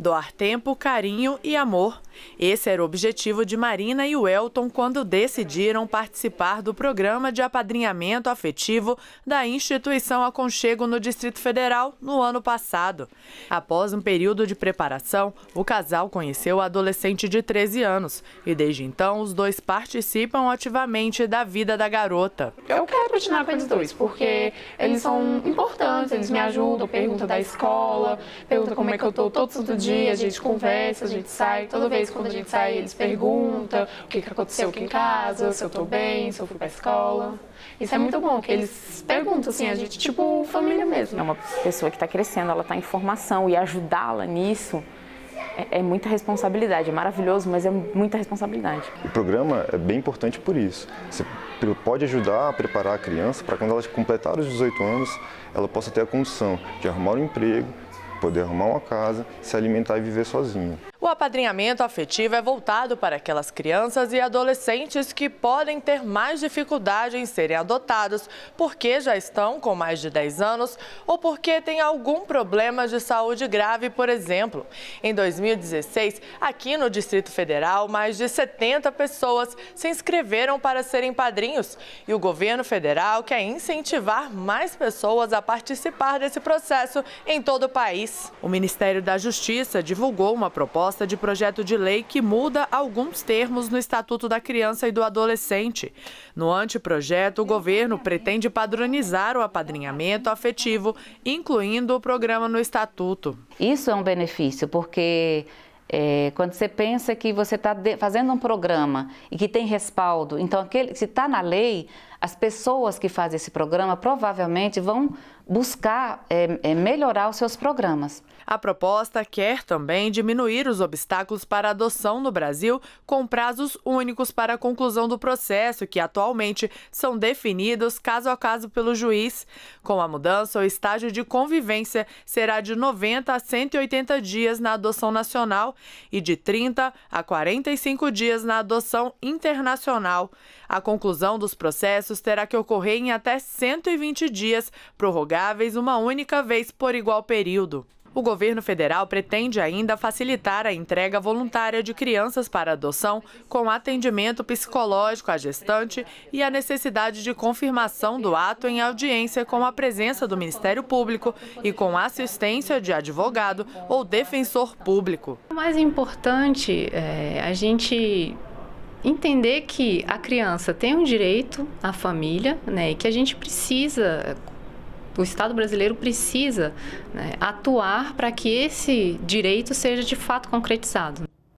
Doar tempo, carinho e amor esse era o objetivo de Marina e Welton quando decidiram participar do programa de apadrinhamento afetivo da instituição Aconchego no Distrito Federal no ano passado. Após um período de preparação, o casal conheceu a adolescente de 13 anos e desde então os dois participam ativamente da vida da garota. Eu quero continuar com eles dois porque eles são importantes, eles me ajudam, perguntam da escola, perguntam como é que eu tô todo santo dia, a gente conversa, a gente sai, toda vez quando a gente sai, eles perguntam o que, que aconteceu aqui em casa, se eu tô bem, se eu fui pra escola. Isso é muito bom, que eles perguntam, assim, a gente, tipo, família mesmo. É uma pessoa que está crescendo, ela está em formação e ajudá-la nisso é, é, muita responsabilidade. É maravilhoso, mas é muita responsabilidade. O programa é bem importante por isso. Você pode ajudar a preparar a criança para quando ela completar os 18 anos, ela possa ter a condição de arrumar um emprego, poder arrumar uma casa, se alimentar e viver sozinha apadrinhamento afetivo é voltado para aquelas crianças e adolescentes que podem ter mais dificuldade em serem adotados porque já estão com mais de 10 anos ou porque têm algum problema de saúde grave, por exemplo. Em 2016, aqui no Distrito Federal, mais de 70 pessoas se inscreveram para serem padrinhos e o governo federal quer incentivar mais pessoas a participar desse processo em todo o país. O Ministério da Justiça divulgou uma proposta de projeto de lei que muda alguns termos no Estatuto da Criança e do Adolescente. No anteprojeto, o governo pretende padronizar o apadrinhamento afetivo, incluindo o programa no Estatuto. Isso é um benefício, porque é, quando você pensa que você está fazendo um programa e que tem respaldo, então aquele, se está na lei, as pessoas que fazem esse programa provavelmente vão buscar é, é, melhorar os seus programas. A proposta quer também diminuir os obstáculos para adoção no Brasil, com prazos únicos para a conclusão do processo, que atualmente são definidos caso a caso pelo juiz. Com a mudança, o estágio de convivência será de 90 a 180 dias na adoção nacional e de 30 a 45 dias na adoção internacional. A conclusão dos processos processos terá que ocorrer em até 120 dias, prorrogáveis uma única vez por igual período. O governo federal pretende ainda facilitar a entrega voluntária de crianças para adoção com atendimento psicológico à gestante e a necessidade de confirmação do ato em audiência com a presença do Ministério Público e com assistência de advogado ou defensor público. O mais importante é a gente entender que a criança tem um direito à família, né, e que a gente precisa o Estado brasileiro precisa né, atuar para que esse direito seja de fato concretizado.